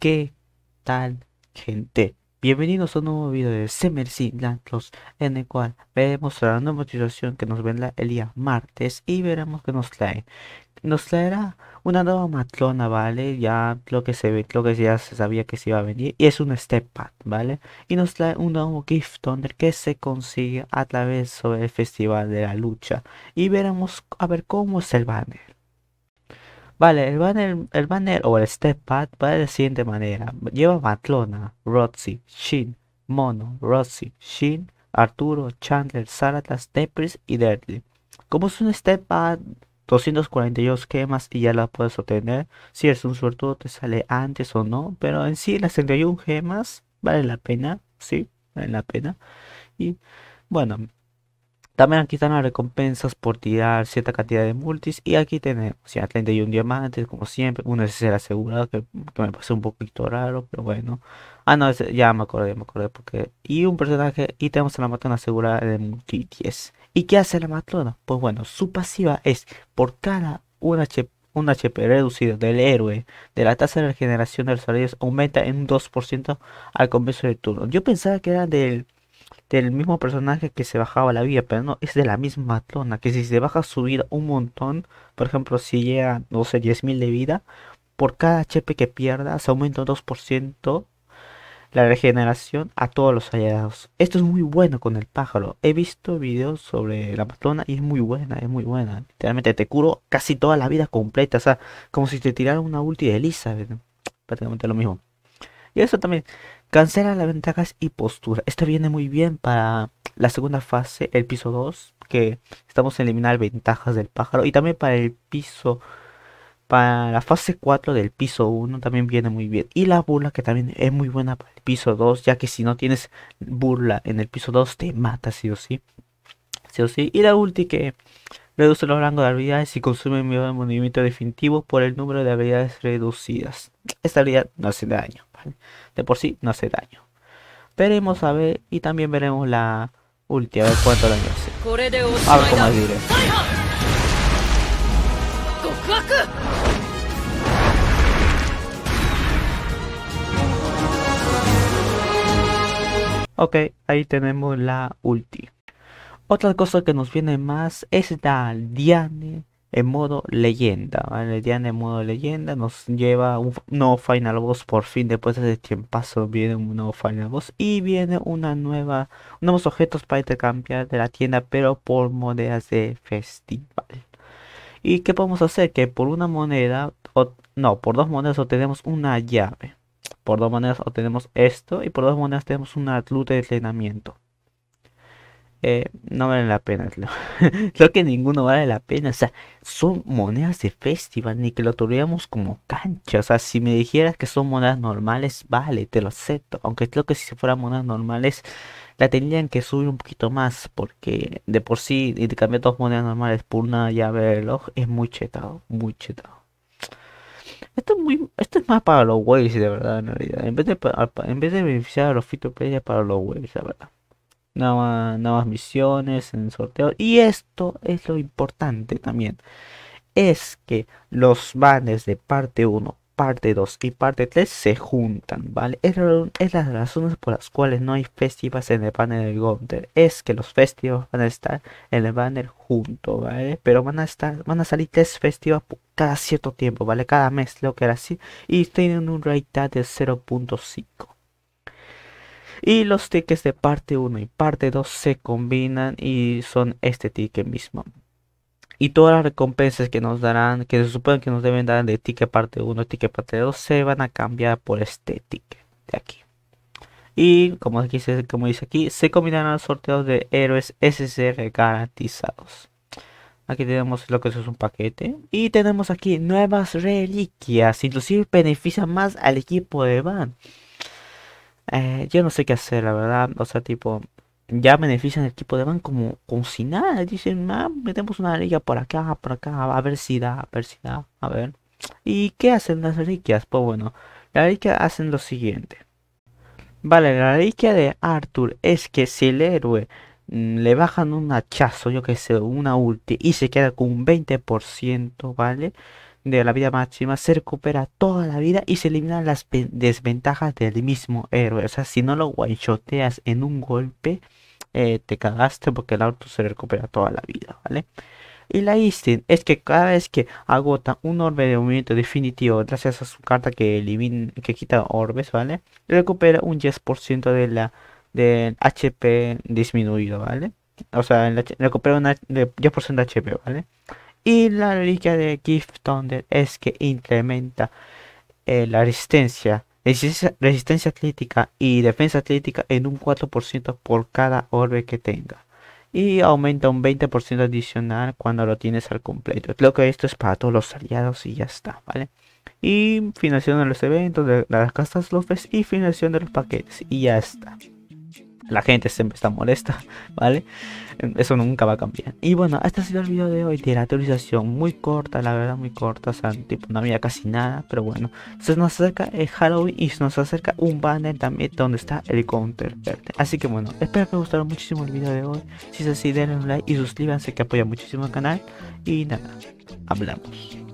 ¿Qué tal, gente? Bienvenidos a un nuevo video de Blancos en el cual veremos la nueva situación que nos vendrá el día martes y veremos que nos trae. Nos traerá una nueva matrona, ¿vale? Ya lo que se ve, lo que ya se sabía que se iba a venir. Y es un step pad, ¿vale? Y nos trae un nuevo gift under que se consigue a través del Festival de la Lucha. Y veremos a ver cómo es el banner. Vale, el banner, el banner o el step pad va de la siguiente manera. Lleva Matlona, Roxy, Shin, Mono, rossi Shin, Arturo, Chandler, Zaratas, Tepris y Deadly. Como es un step pad 242 gemas y ya la puedes obtener. Si eres un suertudo te sale antes o no. Pero en sí las 31 gemas vale la pena. Sí, vale la pena. Y bueno, también aquí están las recompensas por tirar cierta cantidad de multis. Y aquí tenemos ya 31 diamantes, como siempre. Uno es el asegurado, que, me pasó un poquito raro, pero bueno. Ah, no, ya me acordé, me acordé. porque Y un personaje, y tenemos a la matrona asegurada de multi 10. ¿Y qué hace la matrona? Pues bueno, su pasiva es por cada un HP un HP reducido del héroe de la tasa de regeneración de los salarios aumenta en 2% al comienzo del turno. Yo pensaba que era del del mismo personaje que se bajaba la vida pero no, es de la misma matrona que si se baja subir un montón, por ejemplo, si llega, no sé, 10.000 de vida, por cada chepe que pierda se aumenta un 2% la regeneración a todos los hallados. Esto es muy bueno con el pájaro. He visto videos sobre la matrona y es muy buena, es muy buena. Literalmente te curo casi toda la vida completa, o sea, como si te tirara una ulti de Elizabeth. Prácticamente lo mismo. Y eso también, Cancela las ventajas y postura. Esto viene muy bien para la segunda fase, el piso 2, que estamos a eliminar ventajas del pájaro. Y también para el piso, para la fase 4 del piso 1 también viene muy bien. Y la burla que también es muy buena para el piso 2, ya que si no tienes burla en el piso 2 te mata sí o sí. Sí o sí. Y la ulti que reduce los rangos de habilidades y consume mi movimiento definitivo por el número de habilidades reducidas. Esta habilidad no hace daño de por sí no hace daño. Veremos a ver y también veremos la ulti, a ver cuánto daño hace. A ver cómo diré. Ok, ahí tenemos la ulti. Otra cosa que nos viene más es la Diane en modo leyenda. ¿vale? día en modo leyenda nos lleva un nuevo Final Boss por fin. Después de ese tiempo. viene un nuevo Final Boss. Y viene una nueva, nuevos objetos para intercambiar de la tienda, pero por monedas de festival. ¿Y qué podemos hacer? Que por una moneda, no, por dos monedas obtenemos una llave. Por dos monedas obtenemos esto y por dos monedas tenemos una luz de entrenamiento no vale la pena. Creo. que ninguno vale la pena. O sea, son monedas de festival, ni que lo tuviéramos como cancha. O sea, si me dijeras que son monedas normales, vale, te lo acepto. Aunque creo que si fueran monedas normales, la tendrían que subir un poquito más. Porque de por sí, y intercambiar dos monedas normales por una llave de reloj es muy chetado, muy chetado. Esto es, muy, esto es más para los waves, de verdad, en realidad. En vez de, beneficiar a los fito para los waves, la verdad nuevas, misiones, en sorteo, Y esto es lo importante también. Es que los banners de parte 1, parte 2 y parte 3 se juntan, ¿vale? Es, la las razones por las cuales no hay festivas en el banner del Gunter. Es que los festivos van a estar en el banner junto, ¿vale? Pero van a estar, van a salir tres festivas cada cierto tiempo, ¿vale? Cada mes, lo que era así. Y tienen un rate de 0.5 y los tickets de parte 1 y parte 2 se combinan y son este ticket mismo. Y todas las recompensas que nos darán, que se supone que nos deben dar de ticket parte 1, ticket parte 2, se van a cambiar por este ticket de aquí. Y como, aquí como dice aquí, se combinarán los sorteos de héroes SSR garantizados. Aquí tenemos lo que es un paquete. Y tenemos aquí nuevas reliquias. Inclusive benefician más al equipo de Van. Eh, yo no sé qué hacer, la verdad. O sea, tipo, ya benefician el tipo de van como, con si nada. Dicen, ah, metemos una reliquia por acá, por acá, a ver si da, a ver si da, a ver. ¿Y qué hacen las reliquias? Pues bueno, la reliquias hacen lo siguiente. Vale, la reliquia de Arthur es que si el héroe mm, le bajan un hachazo, yo que sé, una ulti, y se queda con un 20%, ¿vale? de la vida máxima se recupera toda la vida y se eliminan las desventajas del mismo héroe. O sea, si no lo guaychoteas en un golpe, eh, te cagaste porque el auto se recupera toda la vida, ¿vale? Y la Instinct es que cada vez que agota un orbe de movimiento definitivo gracias a su carta que elimina, que quita orbes, ¿vale? Recupera un 10% de la del HP disminuido, ¿vale? O sea, recupera un 10% de HP, ¿vale? Y la reliquia de Gift Thunder es que incrementa eh, la resistencia, resistencia, resistencia atlética y defensa atlética en un 4% por cada orbe que tenga. Y aumenta un 20% adicional cuando lo tienes al completo. Creo que esto es para todos los aliados y ya está, ¿vale? Y financiación de los eventos, de las castas lofes y financiación de los paquetes. Y ya está la gente siempre está molesta, ¿vale? Eso nunca va a cambiar. Y bueno, este ha sido el video de hoy Tiene actualización. Muy corta, la verdad, muy corta. O sea, tipo, no había casi nada. Pero bueno, se nos acerca el Halloween y se nos acerca un banner también donde está el counter verde. Así que bueno, espero que os gustado muchísimo el video de hoy. Si es así, denle un like y suscríbanse que apoya muchísimo el canal. Y nada, hablamos.